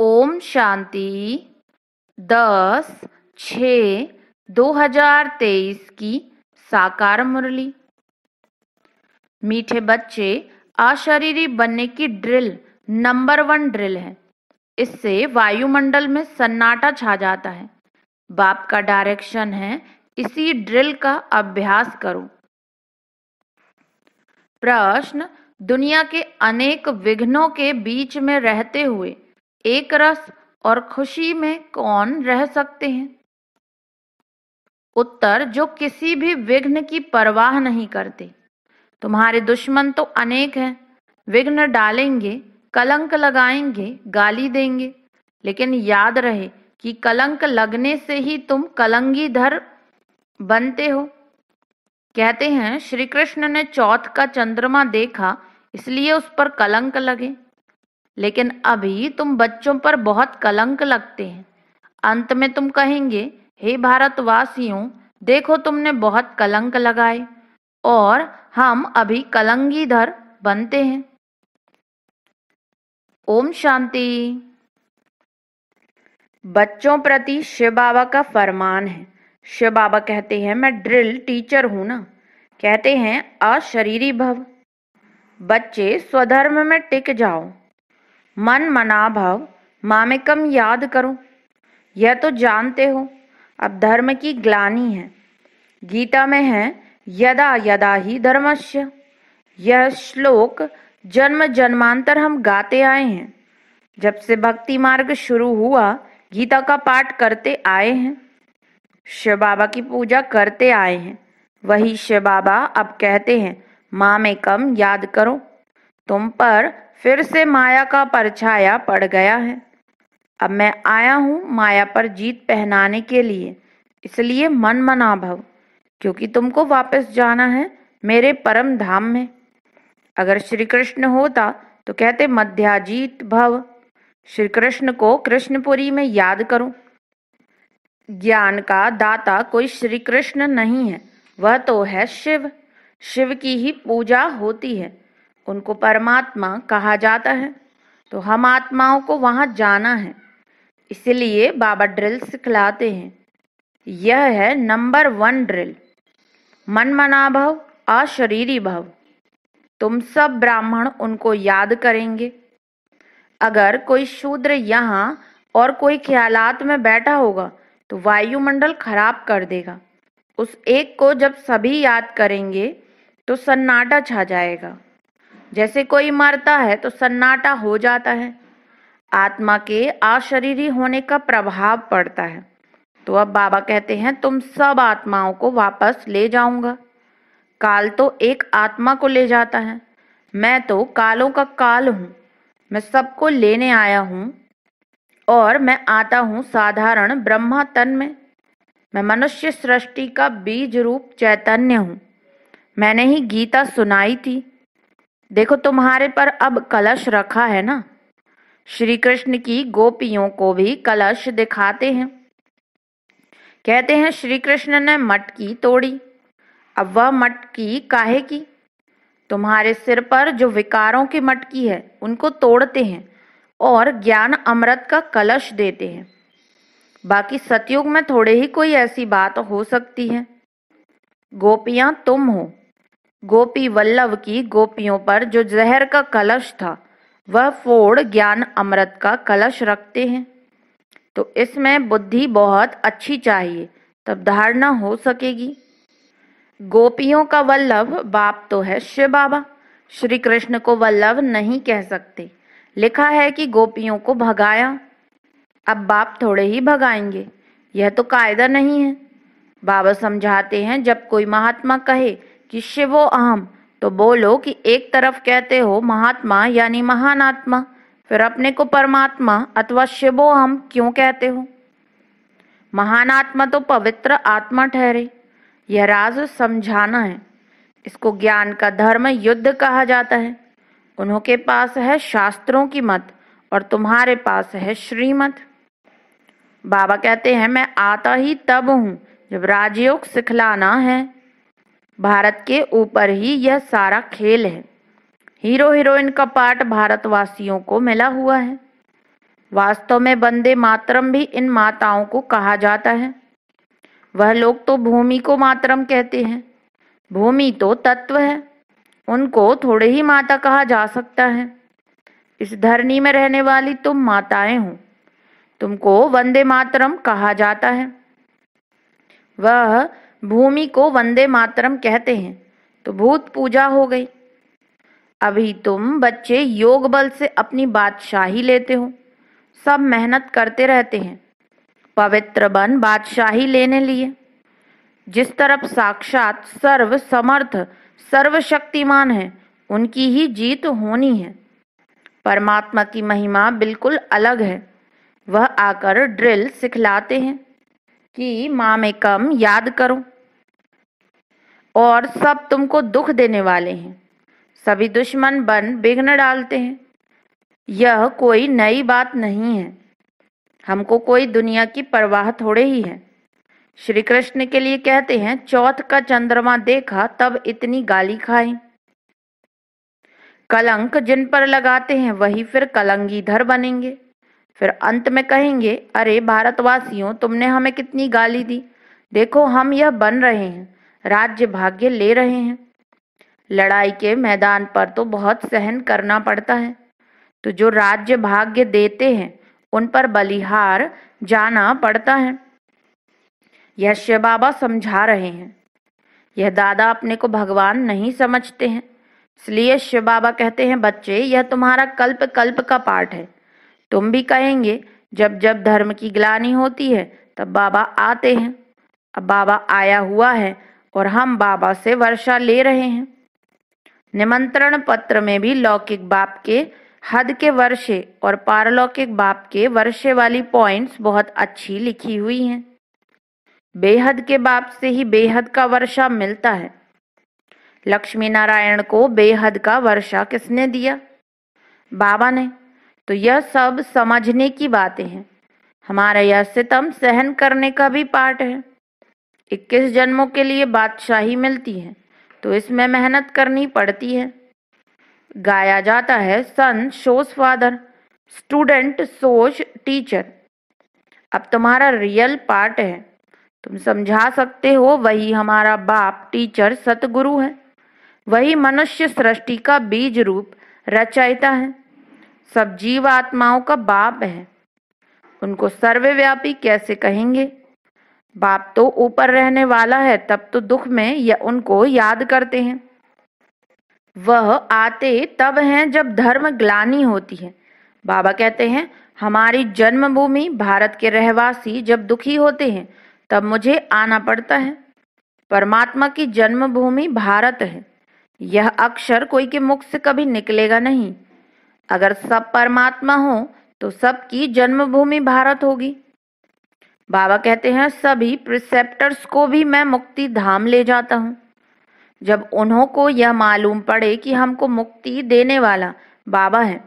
ओम शांति दस छ तेईस की साकार मुरली मीठे बच्चे अशरीरी बनने की ड्रिल नंबर वन ड्रिल है इससे वायुमंडल में सन्नाटा छा जाता है बाप का डायरेक्शन है इसी ड्रिल का अभ्यास करो प्रश्न दुनिया के अनेक विघ्नों के बीच में रहते हुए एक रस और खुशी में कौन रह सकते हैं उत्तर जो किसी भी विघ्न की परवाह नहीं करते तुम्हारे दुश्मन तो अनेक हैं विघ्न डालेंगे कलंक लगाएंगे गाली देंगे लेकिन याद रहे कि कलंक लगने से ही तुम कलंगीधर बनते हो कहते हैं श्री कृष्ण ने चौथ का चंद्रमा देखा इसलिए उस पर कलंक लगे लेकिन अभी तुम बच्चों पर बहुत कलंक लगते हैं अंत में तुम कहेंगे हे भारतवासियों देखो तुमने बहुत कलंक लगाए और हम अभी कलंगीधर बनते हैं ओम शांति बच्चों प्रति शिव बाबा का फरमान है शिव बाबा कहते हैं मैं ड्रिल टीचर हूं ना कहते हैं अशरीरी भव बच्चे स्वधर्म में टिक जाओ मन मना भाव मामेकम याद करो यह तो जानते हो अब धर्म की ग्लानी है गीता में है यदा यदा ही धर्मस्य यह श्लोक जन्म जन्मांतर हम गाते आए हैं जब से भक्ति मार्ग शुरू हुआ गीता का पाठ करते आए हैं शिव बाबा की पूजा करते आए हैं वही शिव बाबा अब कहते हैं माँ में कम याद करो तुम पर फिर से माया का परछाया पड़ गया है अब मैं आया हूँ माया पर जीत पहनाने के लिए इसलिए मन मना भव क्योंकि तुमको वापस जाना है मेरे परम धाम में अगर श्री कृष्ण होता तो कहते मध्याजीत भव श्री कृष्ण को कृष्णपुरी में याद करो ज्ञान का दाता कोई श्री कृष्ण नहीं है वह तो है शिव शिव की ही पूजा होती है उनको परमात्मा कहा जाता है तो हम आत्माओं को वहां जाना है इसलिए बाबा ड्रिल सिखलाते हैं यह है नंबर वन ड्रिल मन मना भव अशरीरी भव तुम सब ब्राह्मण उनको याद करेंगे अगर कोई शूद्र यहाँ और कोई ख्यालात में बैठा होगा तो वायुमंडल खराब कर देगा उस एक को जब सभी याद करेंगे तो सन्नाटा छा जाएगा जैसे कोई मरता है तो सन्नाटा हो जाता है आत्मा के आशरीरी होने का प्रभाव पड़ता है तो अब बाबा कहते हैं तुम सब आत्माओं को वापस ले जाऊंगा काल तो एक आत्मा को ले जाता है मैं तो कालों का काल हूँ मैं सबको लेने आया हूँ और मैं आता हूँ साधारण ब्रह्मा तन में मैं मनुष्य सृष्टि का बीज रूप चैतन्य हूँ मैंने ही गीता सुनाई थी देखो तुम्हारे पर अब कलश रखा है ना श्री कृष्ण की गोपियों को भी कलश दिखाते हैं कहते हैं श्री कृष्ण ने मटकी तोड़ी अब वह मटकी काहे की तुम्हारे सिर पर जो विकारों की मटकी है उनको तोड़ते हैं और ज्ञान अमृत का कलश देते हैं बाकी सतयुग में थोड़े ही कोई ऐसी बात हो सकती है गोपियां तुम हो गोपी वल्लभ की गोपियों पर जो जहर का कलश था वह फोड़ ज्ञान अमृत का कलश रखते हैं तो इसमें बुद्धि बहुत अच्छी चाहिए तब धारणा हो सकेगी गोपियों का वल्लभ बाप तो है शिव बाबा श्री कृष्ण को वल्लभ नहीं कह सकते लिखा है कि गोपियों को भगाया अब बाप थोड़े ही भगाएंगे यह तो कायदा नहीं है बाबा समझाते हैं जब कोई महात्मा कहे कि शिवो अहम तो बोलो कि एक तरफ कहते हो महात्मा यानी महान आत्मा फिर अपने को परमात्मा अथवा शिवो हम क्यों कहते हो महान आत्मा तो पवित्र आत्मा ठहरे यह राज समझाना है इसको ज्ञान का धर्म युद्ध कहा जाता है उन्हों के पास है शास्त्रों की मत और तुम्हारे पास है श्रीमत बाबा कहते हैं मैं आता ही तब हूं जब राजयोग सिखलाना है भारत के ऊपर ही यह सारा खेल है हीरो हीरोइन का पार्ट भारतवासियों को मिला हुआ है वास्तव में बंदे मातरम भी इन माताओं को कहा जाता है वह लोग तो भूमि को मातरम कहते हैं भूमि तो तत्व है उनको थोड़े ही माता कहा जा सकता है इस धरनी में रहने वाली तुम माताएं हो तुमको वंदे मातरम कहा जाता है वह भूमि को वंदे मातरम कहते हैं तो भूत पूजा हो गई अभी तुम बच्चे योग बल से अपनी बादशाही लेते हो सब मेहनत करते रहते हैं पवित्र बन बादशाही लेने लिए जिस तरफ साक्षात सर्व समर्थ सर्वशक्तिमान है उनकी ही जीत होनी है परमात्मा की महिमा बिल्कुल अलग है वह आकर ड्रिल सिखलाते हैं कि माँ में कम याद करो और सब तुमको दुख देने वाले हैं सभी दुश्मन बन विघ्न डालते हैं यह कोई नई बात नहीं है हमको कोई दुनिया की परवाह थोड़े ही है श्री कृष्ण के लिए कहते हैं चौथ का चंद्रमा देखा तब इतनी गाली खाई कलंक जिन पर लगाते हैं वही फिर कलंगी धर बनेंगे फिर अंत में कहेंगे अरे भारतवासियों तुमने हमें कितनी गाली दी देखो हम यह बन रहे हैं राज्य भाग्य ले रहे हैं लड़ाई के मैदान पर तो बहुत सहन करना पड़ता है तो जो राज्य भाग्य देते हैं उन पर बलिहार जाना पड़ता है यह शिव बाबा समझा रहे हैं यह दादा अपने को भगवान नहीं समझते हैं इसलिए शिव बाबा कहते हैं बच्चे यह तुम्हारा कल्प कल्प का पाठ है तुम भी कहेंगे जब जब धर्म की ग्लानी होती है तब बाबा आते हैं अब बाबा आया हुआ है और हम बाबा से वर्षा ले रहे हैं निमंत्रण पत्र में भी लौकिक बाप के हद के वर्षे और पारलौकिक बाप के वर्षे वाली पॉइंट्स बहुत अच्छी लिखी हुई हैं बेहद के बाप से ही बेहद का वर्षा मिलता है लक्ष्मी नारायण को बेहद का वर्षा किसने दिया बाबा ने तो यह सब समझने की बातें हैं हमारा यह सितम सहन करने का भी पार्ट है इक्कीस जन्मों के लिए बादशाही मिलती है तो इसमें मेहनत करनी पड़ती है गाया जाता है सन शोस फादर स्टूडेंट सोच टीचर अब तुम्हारा रियल पार्ट है तुम समझा सकते हो वही हमारा बाप टीचर सतगुरु है वही मनुष्य सृष्टि का बीज रूप रचयिता है सब जीव आत्माओं का बाप है उनको सर्वव्यापी कैसे कहेंगे बाप तो ऊपर रहने वाला है तब तो दुख में या उनको याद करते हैं वह आते तब हैं जब धर्म ग्लानी होती है बाबा कहते हैं हमारी जन्मभूमि भारत के रहवासी जब दुखी होते हैं तब मुझे आना पड़ता है परमात्मा की जन्मभूमि भारत है यह अक्षर कोई के मुख से कभी निकलेगा नहीं अगर सब परमात्मा हो तो सबकी जन्मभूमि भारत होगी बाबा कहते हैं सभी प्रिसेप्टर्स को भी मैं मुक्ति धाम ले जाता हूँ जब उन्हों को यह मालूम पड़े कि हमको मुक्ति देने वाला बाबा है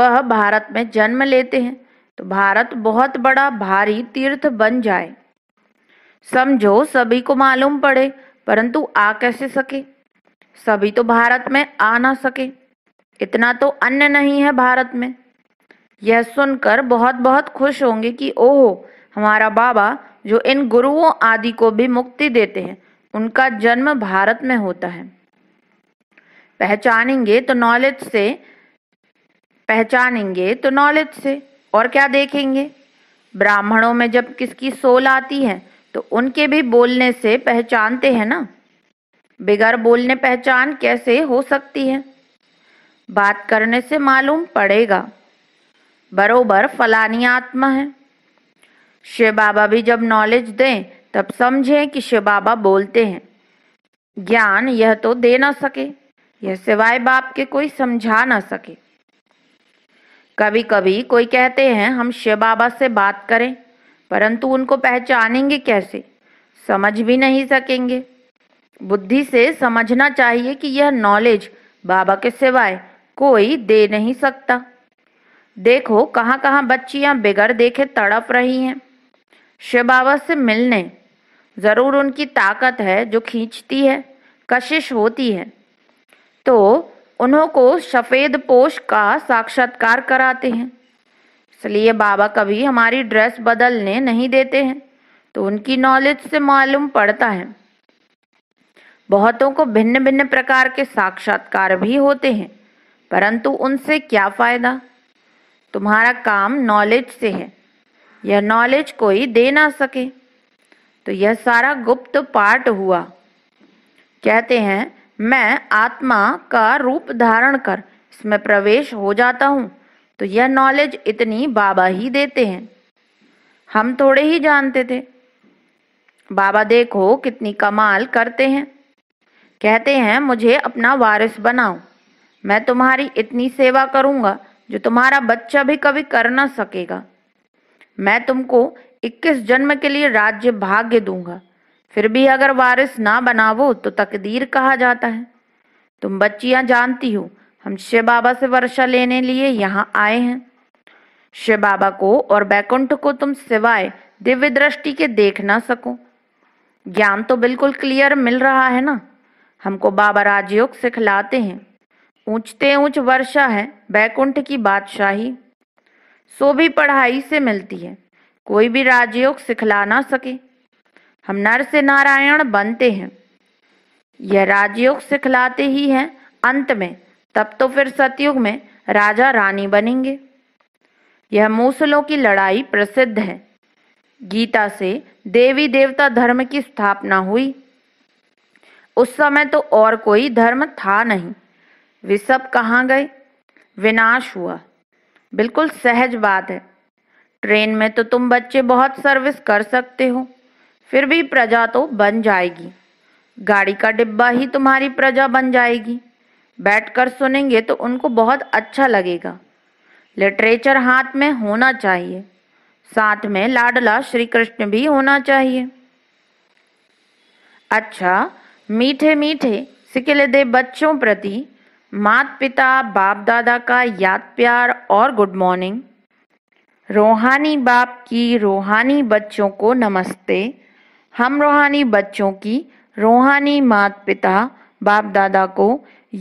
वह भारत में जन्म लेते हैं तो भारत बहुत बड़ा भारी तीर्थ बन जाए समझो सभी को मालूम पड़े परंतु आ कैसे सके सभी तो भारत में आ ना सके इतना तो अन्य नहीं है भारत में यह सुनकर बहुत बहुत खुश होंगे कि ओहो हमारा बाबा जो इन गुरुओं आदि को भी मुक्ति देते हैं उनका जन्म भारत में होता है पहचानेंगे तो नॉलेज से पहचानेंगे तो नॉलेज से और क्या देखेंगे ब्राह्मणों में जब किसकी सोल आती है तो उनके भी बोलने से पहचानते हैं ना बिगर बोलने पहचान कैसे हो सकती है बात करने से मालूम पड़ेगा बरोबर फलानी आत्मा है शिव बाबा भी जब नॉलेज दें तब समझें कि शिव बाबा बोलते हैं ज्ञान यह तो दे ना सके यह सिवाय बाप के कोई समझा ना सके कभी कभी कोई कहते हैं हम शिव बाबा से बात करें परंतु उनको पहचानेंगे कैसे समझ भी नहीं सकेंगे बुद्धि से समझना चाहिए कि यह नॉलेज बाबा के सिवाय कोई दे नहीं सकता देखो कहाँ कहाँ बच्चियाँ बिगड़ देखे तड़प रही हैं शिव बाबा से मिलने ज़रूर उनकी ताकत है जो खींचती है कशिश होती है तो उन्हों को सफ़ेद पोश का साक्षात्कार कराते हैं इसलिए बाबा कभी हमारी ड्रेस बदलने नहीं देते हैं तो उनकी नॉलेज से मालूम पड़ता है बहुतों को भिन्न भिन्न प्रकार के साक्षात्कार भी होते हैं परंतु उनसे क्या फ़ायदा तुम्हारा काम नॉलेज से है यह नॉलेज कोई दे ना सके तो यह सारा गुप्त पाठ हुआ कहते हैं मैं आत्मा का रूप धारण कर इसमें प्रवेश हो जाता हूँ तो यह नॉलेज इतनी बाबा ही देते हैं हम थोड़े ही जानते थे बाबा देखो कितनी कमाल करते हैं कहते हैं मुझे अपना वारिस बनाओ मैं तुम्हारी इतनी सेवा करूँगा जो तुम्हारा बच्चा भी कभी कर ना सकेगा मैं तुमको 21 जन्म के लिए राज्य भाग्य दूंगा फिर भी अगर वारिस ना बनावो तो तकदीर कहा जाता है तुम बच्चियां जानती हो हम शिव बाबा से वर्षा लेने लिए यहाँ आए हैं शिव बाबा को और बैकुंठ को तुम सिवाय दिव्य दृष्टि के देख ना सको ज्ञान तो बिल्कुल क्लियर मिल रहा है ना हमको बाबा राजयोग सिखलाते हैं ऊंचते ऊंच वर्षा है बैकुंठ की बादशाही सो भी पढ़ाई से मिलती है कोई भी राजयोग सिखला ना सके हम नर से नारायण बनते हैं यह राजयोग सिखलाते ही हैं अंत में तब तो फिर सतयुग में राजा रानी बनेंगे यह मूसलों की लड़ाई प्रसिद्ध है गीता से देवी देवता धर्म की स्थापना हुई उस समय तो और कोई धर्म था नहीं वे सब कहाँ गए विनाश हुआ बिल्कुल सहज बात है ट्रेन में तो तुम बच्चे बहुत सर्विस कर सकते हो फिर भी प्रजा तो बन जाएगी गाड़ी का डिब्बा ही तुम्हारी प्रजा बन जाएगी बैठकर सुनेंगे तो उनको बहुत अच्छा लगेगा लिटरेचर हाथ में होना चाहिए साथ में लाडला श्री कृष्ण भी होना चाहिए अच्छा मीठे मीठे सिकले दे बच्चों प्रति मात पिता बाप दादा का याद प्यार और गुड मॉर्निंग रूहानी बाप की रूहानी बच्चों को नमस्ते हम रूहानी बच्चों की रूहानी मात पिता बाप दादा को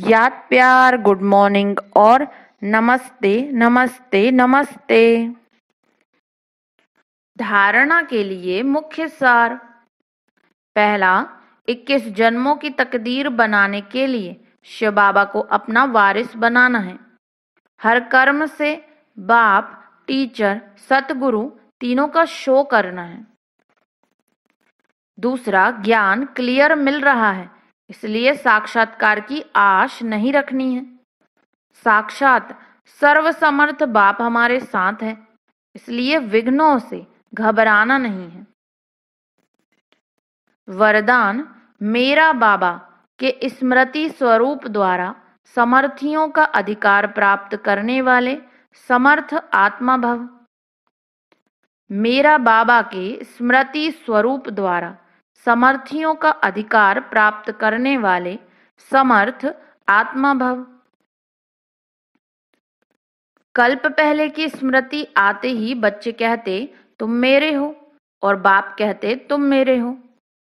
याद प्यार गुड मॉर्निंग और नमस्ते नमस्ते नमस्ते धारणा के लिए मुख्य सार पहला 21 जन्मों की तकदीर बनाने के लिए शिव बाबा को अपना वारिस बनाना है हर कर्म से बाप टीचर सतगुरु तीनों का शो करना है दूसरा ज्ञान क्लियर मिल रहा है इसलिए साक्षात्कार की आश नहीं रखनी है साक्षात सर्वसमर्थ बाप हमारे साथ है इसलिए विघ्नों से घबराना नहीं है वरदान मेरा बाबा के स्मृति स्वरूप द्वारा समर्थियों का अधिकार प्राप्त करने वाले समर्थ भव मेरा बाबा के स्मृति स्वरूप द्वारा समर्थियों का अधिकार प्राप्त करने वाले समर्थ भव कल्प पहले की स्मृति आते ही बच्चे कहते तुम मेरे हो और बाप कहते तुम मेरे हो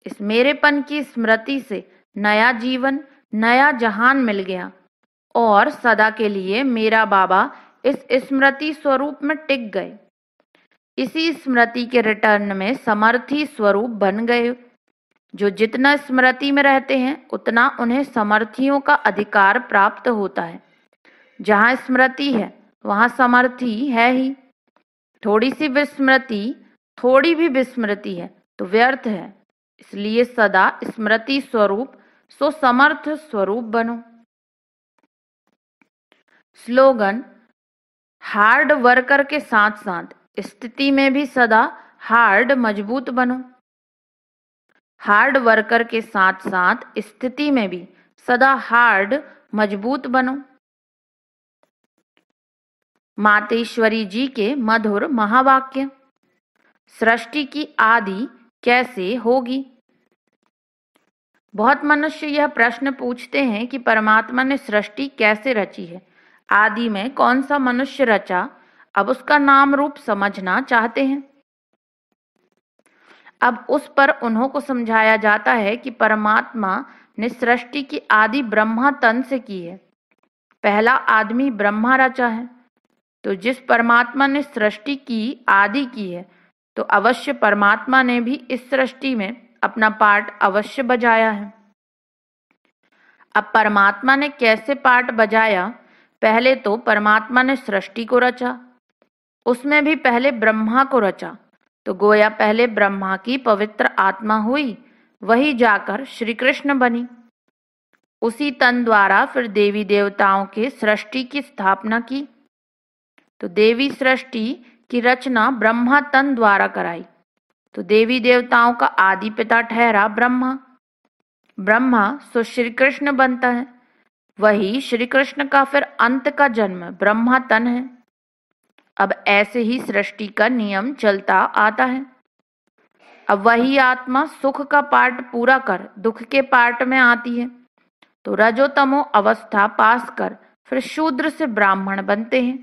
इस मेरेपन की स्मृति से नया जीवन नया जहान मिल गया और सदा के लिए मेरा बाबा इस स्मृति स्वरूप में टिक गए इसी स्मृति के रिटर्न में समर्थी स्वरूप बन गए जो जितना स्मृति में रहते हैं उतना उन्हें समर्थियों का अधिकार प्राप्त होता है जहां स्मृति है वहां समर्थी है ही थोड़ी सी विस्मृति थोड़ी भी विस्मृति है तो व्यर्थ है इसलिए सदा स्मृति स्वरूप सो समर्थ स्वरूप बनो स्लोगन हार्ड वर्कर के साथ साथ स्थिति में भी सदा हार्ड मजबूत बनो हार्ड वर्कर के साथ साथ स्थिति में भी सदा हार्ड मजबूत बनो मातेश्वरी जी के मधुर महावाक्य सृष्टि की आदि कैसे होगी बहुत मनुष्य यह प्रश्न पूछते हैं कि परमात्मा ने सृष्टि कैसे रची है आदि में कौन सा मनुष्य रचा अब उसका नाम रूप समझना चाहते हैं अब उस पर उन्हों को समझाया जाता है कि परमात्मा ने सृष्टि की आदि ब्रह्मा तन से की है पहला आदमी ब्रह्मा रचा है तो जिस परमात्मा ने सृष्टि की आदि की है तो अवश्य परमात्मा ने भी इस सृष्टि में अपना पार्ट अवश्य बजाया है अब परमात्मा ने कैसे पार्ट बजाया पहले तो परमात्मा ने सृष्टि को रचा उसमें भी पहले ब्रह्मा को रचा तो गोया पहले ब्रह्मा की पवित्र आत्मा हुई वही जाकर श्री कृष्ण बनी उसी तन द्वारा फिर देवी देवताओं के सृष्टि की स्थापना की तो देवी सृष्टि की रचना ब्रह्मा तन द्वारा कराई तो देवी देवताओं का आदि पिता ठहरा ब्रह्मा ब्रह्मा सो श्री कृष्ण बनता है वही श्री कृष्ण का फिर अंत का जन्म ब्रह्मा तन है अब ऐसे ही सृष्टि का नियम चलता आता है अब वही आत्मा सुख का पार्ट पूरा कर दुख के पार्ट में आती है तो रजोतमो अवस्था पास कर फिर शूद्र से ब्राह्मण बनते हैं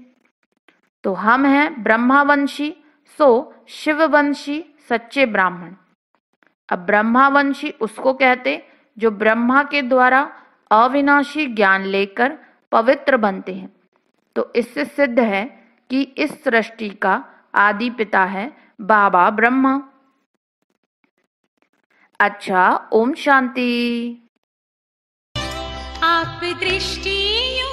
तो हम हैं ब्रह्मावंशी सो शिववंशी सच्चे ब्राह्मण अब ब्रह्मावंशी उसको कहते जो ब्रह्मा के द्वारा अविनाशी ज्ञान लेकर पवित्र बनते हैं तो इससे सिद्ध है कि इस सृष्टि का आदि पिता है बाबा ब्रह्मा अच्छा ओम शांति आप दृष्टि